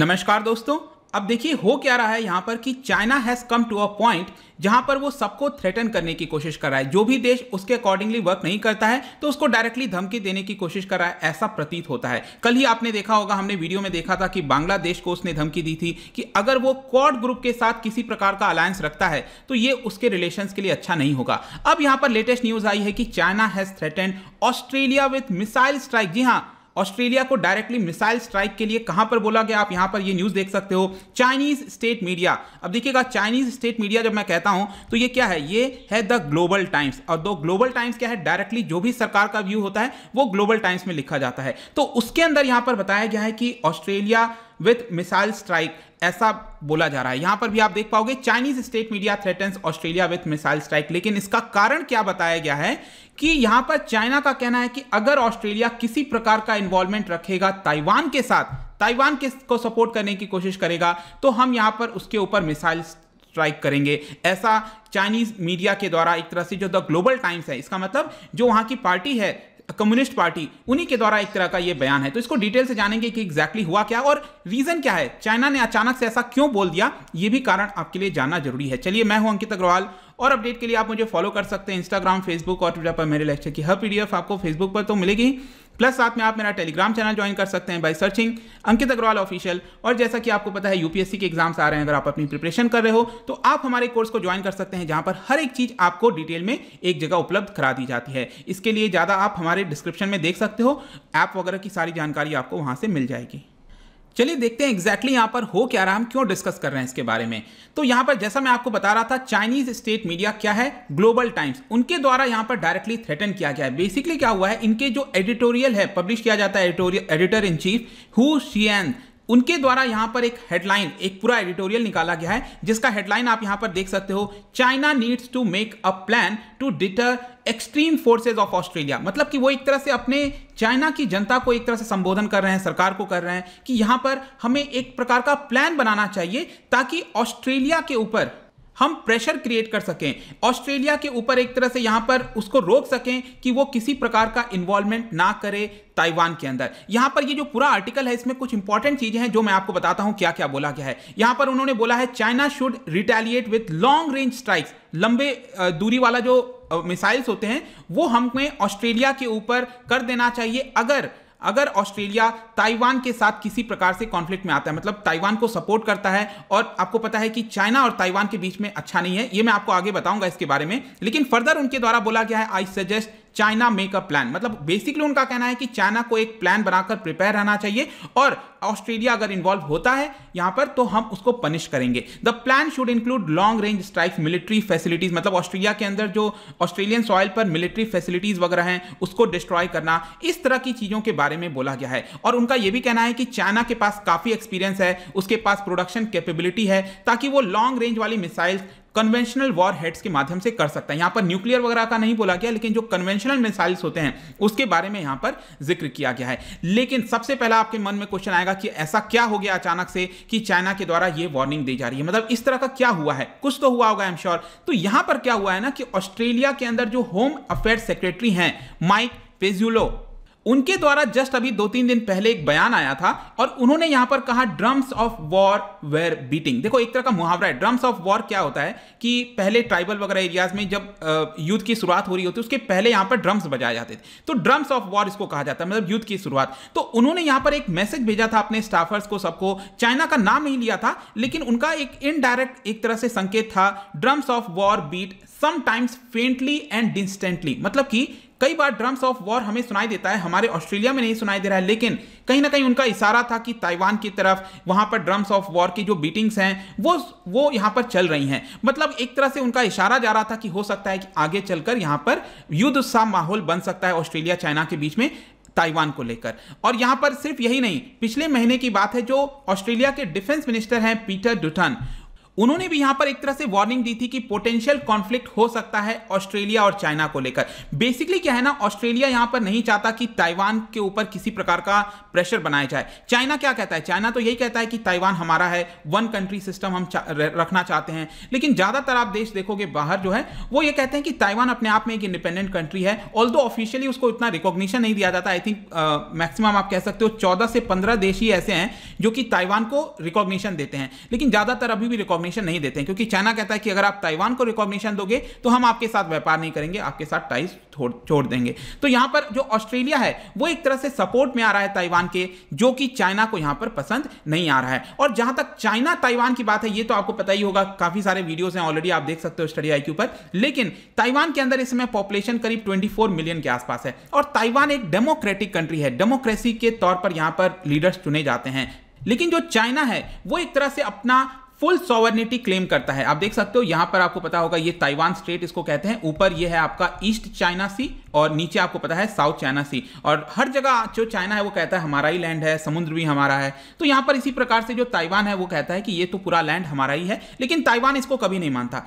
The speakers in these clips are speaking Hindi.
नमस्कार दोस्तों अब देखिए हो क्या रहा है यहाँ पर कि China has come to a point जहां पर वो सबको थ्रेटन करने की कोशिश कर रहा है जो भी देश उसके अकॉर्डिंगली वर्क नहीं करता है तो उसको डायरेक्टली धमकी देने की कोशिश कर रहा है ऐसा प्रतीत होता है कल ही आपने देखा होगा हमने वीडियो में देखा था कि बांग्लादेश को उसने धमकी दी थी कि अगर वो क्वाड ग्रुप के साथ किसी प्रकार का अलायंस रखता है तो ये उसके रिलेशन के लिए अच्छा नहीं होगा अब यहाँ पर लेटेस्ट न्यूज आई है कि China has threaten Australia with missile strike जी हाँ ऑस्ट्रेलिया को डायरेक्टली मिसाइल स्ट्राइक के लिए कहां पर बोला गया आप यहां पर ये न्यूज देख सकते हो चाइनीज स्टेट मीडिया अब देखिएगा चाइनीज स्टेट मीडिया जब मैं कहता हूं तो ये क्या है ये है द ग्लोबल टाइम्स और दो ग्लोबल टाइम्स क्या है डायरेक्टली जो भी सरकार का व्यू होता है वो ग्लोबल टाइम्स में लिखा जाता है तो उसके अंदर यहां पर बताया गया है कि ऑस्ट्रेलिया विथ मिसाइल स्ट्राइक ऐसा बोला जा रहा है यहां पर भी आप देख पाओगे Chinese state media threatens Australia with missile strike लेकिन इसका कारण क्या बताया गया है कि यहां पर चाइना का कहना है कि अगर ऑस्ट्रेलिया किसी प्रकार का इन्वॉल्वमेंट रखेगा ताइवान के साथ ताइवान के को सपोर्ट करने की कोशिश करेगा तो हम यहां पर उसके ऊपर मिसाइल स्ट्राइक करेंगे ऐसा चाइनीज मीडिया के द्वारा एक तरह से जो द ग्लोबल टाइम्स है इसका मतलब जो वहां की पार्टी है कम्युनिस्ट पार्टी उन्हीं के द्वारा एक तरह का ये बयान है तो इसको डिटेल से जानेंगे कि एग्जैक्टली हुआ क्या और रीजन क्या है चाइना ने अचानक से ऐसा क्यों बोल दिया ये भी कारण आपके लिए जानना जरूरी है चलिए मैं हूं अंकित अग्रवाल और अपडेट के लिए आप मुझे फॉलो कर सकते हैं इंस्टाग्राम फेसबुक और ट्विटर पर मेरे लेक्चर की हर पीडीएफ आपको फेसबुक पर तो मिलेगी प्लस साथ में आप मेरा टेलीग्राम चैनल ज्वाइन कर सकते हैं by searching Ankit Agrawal official और जैसा कि आपको पता है यूपीएससी के एग्जाम्स आ रहे हैं अगर आप अपनी प्रिपरेशन कर रहे हो तो आप हमारे कोर्स को ज्वाइन कर सकते हैं जहां पर हर एक चीज आपको डिटेल में एक जगह उपलब्ध करा दी जाती है इसके लिए ज़्यादा आप हमारे डिस्क्रिप्शन में देख सकते हो ऐप वगैरह की सारी जानकारी आपको वहां से मिल जाएगी चलिए देखते हैं एग्जैक्टली यहां पर हो क्या रहा हम क्यों डिस्कस कर रहे हैं इसके बारे में तो यहां पर जैसा मैं आपको बता रहा था चाइनीज स्टेट मीडिया क्या है ग्लोबल टाइम्स उनके द्वारा यहां पर डायरेक्टली थ्रेटन किया गया है बेसिकली क्या हुआ है इनके जो एडिटोरियल है पब्लिश किया जाता है editorial editor in chief Hu Xijin उनके द्वारा यहां पर एक हेडलाइन एक पूरा एडिटोरियल निकाला गया है जिसका हेडलाइन आप यहां पर देख सकते हो China needs to make a plan to deter extreme forces of Australia मतलब कि वो एक तरह से अपने चाइना की जनता को एक तरह से संबोधन कर रहे हैं सरकार को कर रहे हैं कि यहां पर हमें एक प्रकार का प्लान बनाना चाहिए ताकि ऑस्ट्रेलिया के ऊपर हम प्रेशर क्रिएट कर सकें ऑस्ट्रेलिया के ऊपर एक तरह से यहां पर उसको रोक सकें कि वो किसी प्रकार का इन्वॉल्वमेंट ना करे ताइवान के अंदर यहां पर ये जो पूरा आर्टिकल है इसमें कुछ इंपॉर्टेंट चीजें हैं जो मैं आपको बताता हूं क्या क्या बोला गया है यहां पर उन्होंने बोला है China should retaliate with long range strikes लंबे दूरी वाला जो मिसाइल्स होते हैं वो हमें ऑस्ट्रेलिया के ऊपर कर देना चाहिए अगर अगर ऑस्ट्रेलिया ताइवान के साथ किसी प्रकार से कॉन्फ्लिक्ट में आता है मतलब ताइवान को सपोर्ट करता है और आपको पता है कि चाइना और ताइवान के बीच में अच्छा नहीं है ये मैं आपको आगे बताऊंगा इसके बारे में लेकिन फर्दर उनके द्वारा बोला गया है I suggest China make a plan मतलब बेसिकली उनका कहना है कि चाइना को एक प्लान बनाकर प्रिपेयर रहना चाहिए और ऑस्ट्रेलिया अगर इन्वॉल्व होता है यहां पर तो हम उसको पनिश करेंगे the plan should include long range strike military facilities मतलब ऑस्ट्रेलिया के अंदर जो ऑस्ट्रेलियन सॉइल पर मिलिट्री फैसिलिटीज वगैरह हैं उसको डिस्ट्रॉय करना इस तरह की चीजों के बारे में बोला गया है और उनका यह भी कहना है कि चाइना के पास काफी एक्सपीरियंस है उसके पास प्रोडक्शन कैपेबिलिटी है ताकि वो लॉन्ग रेंज वाली मिसाइल्स कन्वेंशनल वॉर हेड्स के माध्यम से कर सकता है यहां पर न्यूक्लियर वगैरह का नहीं बोला गया लेकिन जो कन्वेंशनल मिसाइल्स होते हैं उसके बारे में यहां पर जिक्र किया गया है लेकिन सबसे पहला आपके मन में क्वेश्चन आएगा कि ऐसा क्या हो गया अचानक से कि चाइना के द्वारा यह वार्निंग दी जा रही है मतलब इस तरह का क्या हुआ है कुछ तो हुआ होगा आई एम श्योर तो यहां पर क्या हुआ है ना कि ऑस्ट्रेलिया के अंदर जो होम अफेयर सेक्रेटरी हैं माइक पेज्यूलो उनके द्वारा जस्ट अभी दो तीन दिन पहले एक बयान आया था और उन्होंने यहां पर कहा drums of war were beating देखो एक तरह का मुहावरा है ड्रम्स ऑफ वॉर क्या होता है कि पहले ट्राइबल वगैरह एरियाज में जब युद्ध की शुरुआत हो रही होती है उसके पहले यहां पर ड्रम्स बजाए जाते थे तो ड्रम्स ऑफ वॉर इसको कहा जाता है मतलब युद्ध की शुरुआत तो उन्होंने यहां पर एक मैसेज भेजा था अपने स्टाफर्स को सबको चाइना का नाम नहीं लिया था लेकिन उनका एक इनडायरेक्ट एक तरह से संकेत था drums of war beat sometimes faintly and distantly मतलब कि कई बार ड्रम्स ऑफ वॉर हमें सुनाई देता है हमारे ऑस्ट्रेलिया में नहीं सुनाई दे रहा है लेकिन कहीं ना कहीं उनका इशारा था कि ताइवान की तरफ वहां पर ड्रम्स ऑफ वॉर की जो बीटिंग्स हैं वो वो यहां पर चल रही हैं मतलब एक तरह से उनका इशारा जा रहा था कि हो सकता है कि आगे चलकर यहां पर युद्ध सा माहौल बन सकता है ऑस्ट्रेलिया चाइना के बीच में ताइवान को लेकर और यहां पर सिर्फ यही नहीं पिछले महीने की बात है जो ऑस्ट्रेलिया के डिफेंस मिनिस्टर हैं पीटर डुटन उन्होंने भी यहां पर एक तरह से वार्निंग दी थी कि पोटेंशियल कॉन्फ्लिक्ट हो सकता है ऑस्ट्रेलिया और चाइना को लेकर बेसिकली क्या है ना ऑस्ट्रेलिया यहां पर नहीं चाहता कि ताइवान के ऊपर किसी प्रकार का प्रेशर बनाया जाए चाइना क्या कहता है चाइना तो यही कहता है कि ताइवान हमारा है वन कंट्री सिस्टम हम चा, रखना चाहते हैं लेकिन ज्यादातर आप देश देखोगे बाहर जो है वो ये कहते हैं कि ताइवान अपने आप में एक इंडिपेंडेंट कंट्री है ऑल ऑफिशियली उसको इतना रिकॉग्निशन नहीं दिया जाता आई थिंक मैक्सिमम आप कह सकते हो चौदह से पंद्रह देश ही ऐसे हैं जो कि ताइवान को रिकॉग्निशन देते हैं लेकिन ज्यादातर अभी भी रिकॉग्निशन रिकॉग्निशन नहीं देते क्योंकि चाइना कहता है कि अगर आप ताइवान को रिकॉग्निशन दोगे तो हम आपके साथ व्यापार नहीं करेंगे आपके साथ टाइज छोड़ देंगे तो यहां पर जो ऑस्ट्रेलिया है वो एक तरह से सपोर्ट में आ रहा है ताइवान के जो कि चाइना को यहां पर पसंद नहीं आ रहा है और जहां तक चाइना ताइवान की बात है ये तो आपको पता ही होगा काफ़ी सारे वीडियोस हैं ऑलरेडी आप देख सकते हो स्टडी आई पर लेकिन ताइवान के अंदर इस समय पॉपुलेशन करीब 24 मिलियन के आसपास है और ताइवान एक डेमोक्रेटिक कंट्री है डेमोक्रेसी के तौर पर यहां पर लीडर्स चुने जाते हैं लेकिन जो चाइना है वो एक तरह से अपना फुल सॉवर्निटी क्लेम करता है आप देख सकते हो यहां पर आपको पता होगा ये ताइवान स्टेट इसको कहते हैं ऊपर ये है आपका ईस्ट चाइना सी और नीचे आपको पता है साउथ चाइना सी और हर जगह जो चाइना है वो कहता है हमारा ही लैंड है समुद्र भी हमारा है तो यहां पर इसी प्रकार से जो ताइवान है वो कहता है कि ये तो पूरा लैंड हमारा ही है लेकिन ताइवान इसको कभी नहीं मानता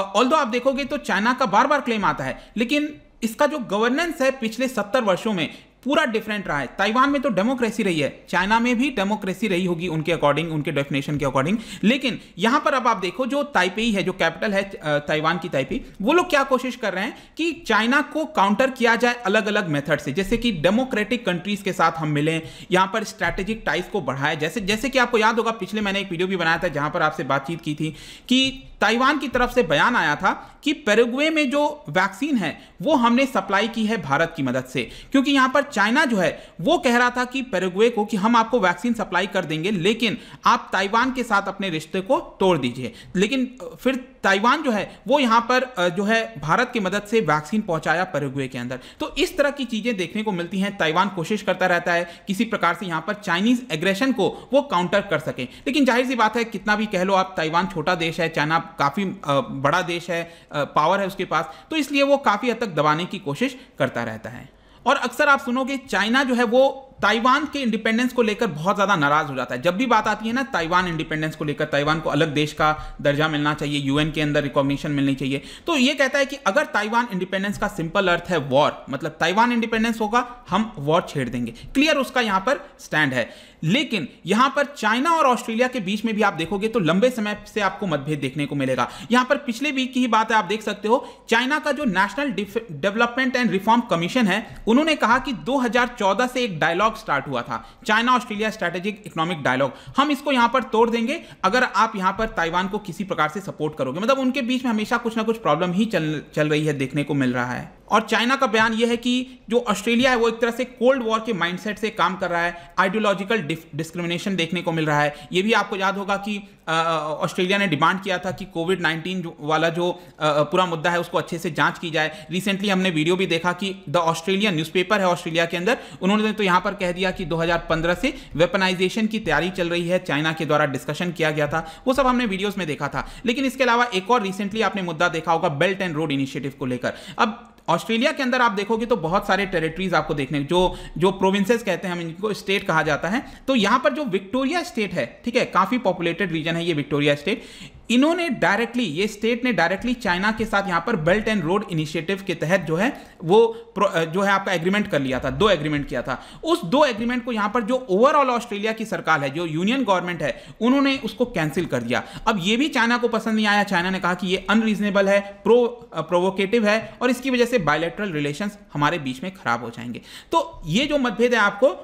ऑल आप देखोगे तो चाइना का बार बार क्लेम आता है लेकिन इसका जो गवर्नेंस है पिछले सत्तर वर्षों में पूरा डिफरेंट रहा है ताइवान में तो डेमोक्रेसी रही है चाइना में भी डेमोक्रेसी रही होगी उनके अकॉर्डिंग उनके डेफिनेशन के अकॉर्डिंग लेकिन यहां पर अब आप देखो जो ताइपेई है जो कैपिटल है ताइवान की ताइपी वो लोग क्या कोशिश कर रहे हैं कि चाइना को काउंटर किया जाए अलग अलग मेथड से जैसे कि डेमोक्रेटिक कंट्रीज के साथ हम मिले यहां पर स्ट्रैटेजिक टाइप को बढ़ाए जैसे जैसे कि आपको याद होगा पिछले मैंने एक वीडियो भी बनाया था जहां पर आपसे बातचीत की थी कि ताइवान की तरफ से बयान आया था कि पेरुग्वे में जो वैक्सीन है वो हमने सप्लाई की है भारत की मदद से क्योंकि यहां पर चाइना जो है वो कह रहा था कि पेरेगुए को कि हम आपको वैक्सीन सप्लाई कर देंगे लेकिन आप ताइवान के साथ अपने रिश्ते को तोड़ दीजिए लेकिन फिर ताइवान जो है वो यहाँ पर जो है भारत की मदद से वैक्सीन पहुंचाया पेरेगुए के अंदर तो इस तरह की चीज़ें देखने को मिलती हैं ताइवान कोशिश करता रहता है किसी प्रकार से यहाँ पर चाइनीज़ एग्रेशन को वो काउंटर कर सकें लेकिन जाहिर सी बात है कितना भी कह लो आप ताइवान छोटा देश है चाइना काफ़ी बड़ा देश है पावर है उसके पास तो इसलिए वो काफ़ी हद तक दबाने की कोशिश करता रहता है और अक्सर आप सुनोगे चाइना जो है वो ताइवान के इंडिपेंडेंस को लेकर बहुत ज़्यादा नाराज़ हो जाता है जब भी बात आती है ना ताइवान इंडिपेंडेंस को लेकर ताइवान को अलग देश का दर्जा मिलना चाहिए यूएन के अंदर रिकॉग्निशन मिलनी चाहिए तो ये कहता है कि अगर ताइवान इंडिपेंडेंस का सिंपल अर्थ है वॉर मतलब ताइवान इंडिपेंडेंस होगा हम वॉर छेड़ देंगे क्लियर उसका यहाँ पर स्टैंड है लेकिन यहाँ पर चाइना और ऑस्ट्रेलिया के बीच में भी आप देखोगे तो लंबे समय से आपको मतभेद देखने को मिलेगा यहाँ पर पिछले वीक की ही बात है आप देख सकते हो चाइना का जो national development and reform commission है उन्होंने कहा कि दो से एक डायलॉग डायलॉग स्टार्ट हुआ था China Australia strategic economic dialogue हम इसको यहां पर तोड़ देंगे अगर आप यहां पर ताइवान को किसी प्रकार से सपोर्ट करोगे मतलब उनके बीच में हमेशा कुछ ना कुछ प्रॉब्लम ही चल चल रही है देखने को मिल रहा है और चाइना का बयान यह है कि जो ऑस्ट्रेलिया है वो एक तरह से कोल्ड वॉर के माइंडसेट से काम कर रहा है आइडियोलॉजिकल डिस्क्रिमिनेशन देखने को मिल रहा है ये भी आपको याद होगा कि ऑस्ट्रेलिया ने डिमांड किया था कि कोविड नाइन्टीन वाला जो आ, पूरा मुद्दा है उसको अच्छे से जांच की जाए रिसेंटली हमने वीडियो भी देखा कि द ऑस्ट्रेलिया न्यूज़पेपर है ऑस्ट्रेलिया के अंदर उन्होंने तो यहाँ पर कह दिया कि 2015 से वेपनाइजेशन की तैयारी चल रही है चाइना के द्वारा डिस्कशन किया गया था वो सब हमने वीडियोज़ में देखा था लेकिन इसके अलावा एक और रिसेंटली आपने मुद्दा देखा होगा बेल्ट एंड रोड इनिशिएटिव को लेकर अब ऑस्ट्रेलिया के अंदर आप देखोगे तो बहुत सारे टेरिटरीज आपको देखने जो जो प्रोविंसेस कहते हैं हम इनको स्टेट कहा जाता है तो यहां पर जो विक्टोरिया स्टेट है ठीक है काफ़ी पॉपुलेटेड रीजन है ये विक्टोरिया स्टेट इन्होंने डायरेक्टली ये स्टेट ने डायरेक्टली चाइना के साथ यहाँ पर बेल्ट एंड रोड इनिशिएटिव के तहत जो है वो जो है आपका एग्रीमेंट कर लिया था दो एग्रीमेंट किया था उस दो एग्रीमेंट को यहाँ पर जो ओवरऑल ऑस्ट्रेलिया की सरकार है जो यूनियन गवर्नमेंट है उन्होंने उसको कैंसिल कर दिया अब ये भी चाइना को पसंद नहीं आया चाइना ने कहा कि ये अनरीजनेबल है प्रो प्रोवोकेटिव है और इसकी वजह से बायोलेट्रल रिलेशन हमारे बीच में खराब हो जाएंगे तो ये जो मतभेद है आपको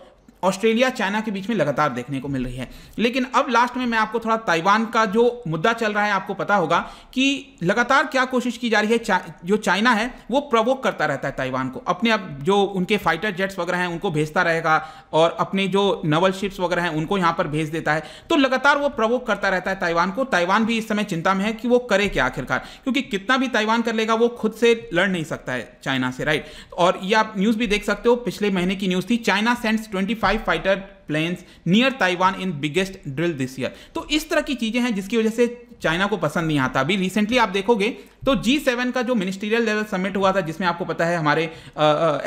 ऑस्ट्रेलिया चाइना के बीच में लगातार देखने को मिल रही है लेकिन अब लास्ट में मैं आपको थोड़ा ताइवान का जो मुद्दा चल रहा है आपको पता होगा कि लगातार क्या कोशिश की जा रही है चा, जो चाइना है वो प्रवोक करता रहता है ताइवान को अपने अब जो उनके फाइटर जेट्स वगैरह हैं उनको भेजता रहेगा और अपने जो नवल शिप्स वगैरह हैं उनको यहाँ पर भेज देता है तो लगातार वो प्रवोक करता रहता है ताइवान को ताइवान भी इस समय चिंता में है कि वो करे क्या आखिरकार क्योंकि कितना भी ताइवान कर लेगा वो खुद से लड़ नहीं सकता है चाइना से राइट और ये आप न्यूज़ भी देख सकते हो पिछले महीने की न्यूज़ थी China sends twenty five five fighter planes near Taiwan in biggest drill this year तो इस तरह की चीजें हैं जिसकी वजह से चाइना को पसंद नहीं आता अभी रिसेंटली आप देखोगे तो जी सेवन का जो मिनिस्ट्रियल लेवल समिट हुआ था जिसमें आपको पता है हमारे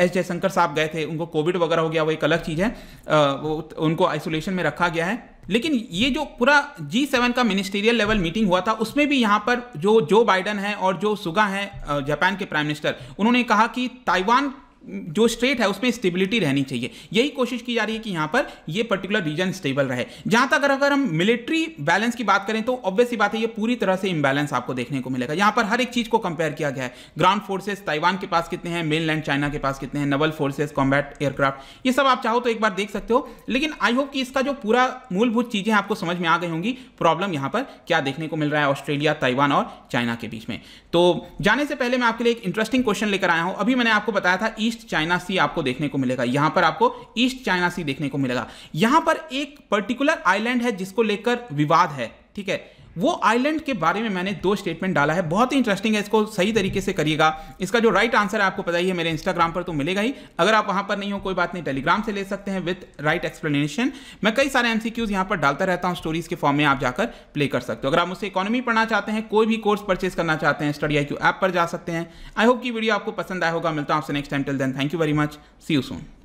एस जयशंकर साहब गए थे उनको कोविड वगैरह हो गया वो एक अलग चीज़ है आ, वो उनको आइसोलेशन में रखा गया है लेकिन ये जो पूरा जी सेवन का मिनिस्ट्रियल लेवल मीटिंग हुआ था उसमें भी यहाँ पर जो जो बाइडन है और जो सुगा है जापान के प्राइम मिनिस्टर उन्होंने कहा कि ताइवान जो स्टेट है उसमें स्टेबिलिटी रहनी चाहिए यही कोशिश की जा रही है कि यहां पर ये पर्टिकुलर रीजन स्टेबल रहे जहां तक अगर हम मिलिट्री बैलेंस की बात करें तो ऑब्वियस बात है ये पूरी तरह से इंबैलेंस आपको देखने को मिलेगा यहां पर हर एक चीज़ को कंपेयर किया गया है ग्राउंड फोर्सेस ताइवान के पास कितने हैं मेनलैंड चाइना के पास कितने हैं नवल फोर्सेस कॉम्बैट एयरक्राफ्ट ये सब आप चाहो तो एक बार देख सकते हो लेकिन आई होप कि इसका जो पूरा मूलभूत चीज़ें आपको समझ में आ गई होंगी प्रॉब्लम यहां पर क्या देखने को मिल रहा है ऑस्ट्रेलिया ताइवान और चाइना के बीच में तो जाने से पहले मैं आपके लिए एक इंटरेस्टिंग क्वेश्चन लेकर आया हूं अभी मैंने आपको बताया था ईस्ट ईस्ट चाइना सी आपको देखने को मिलेगा यहां पर आपको ईस्ट चाइना सी देखने को मिलेगा यहां पर एक पर्टिकुलर आइलैंड है जिसको लेकर विवाद है ठीक है वो आइलैंड के बारे में मैंने दो स्टेटमेंट डाला है बहुत ही इंटरेस्टिंग है इसको सही तरीके से करिएगा इसका जो राइट आंसर है आपको पता ही है मेरे इंस्टाग्राम पर तो मिलेगा ही अगर आप वहां पर नहीं हो कोई बात नहीं टेलीग्राम से ले सकते हैं विथ राइट एक्सप्लेनेशन मैं कई सारे एमसीक्यूज यहां पर डालता रहता हूं स्टोरीज के फॉर्म में आप जाकर प्ले कर सकते हो अगर आप मुझसे इकोनॉमी पढ़ना चाहते हैं कोई भी कोर्स परचेज करना चाहते हैं स्टडी आई ऐप पर जा सकते हैं आई होप की वीडियो आपको पसंद आया होगा मिलता हूं आपसे next time till then thank you very much see you soon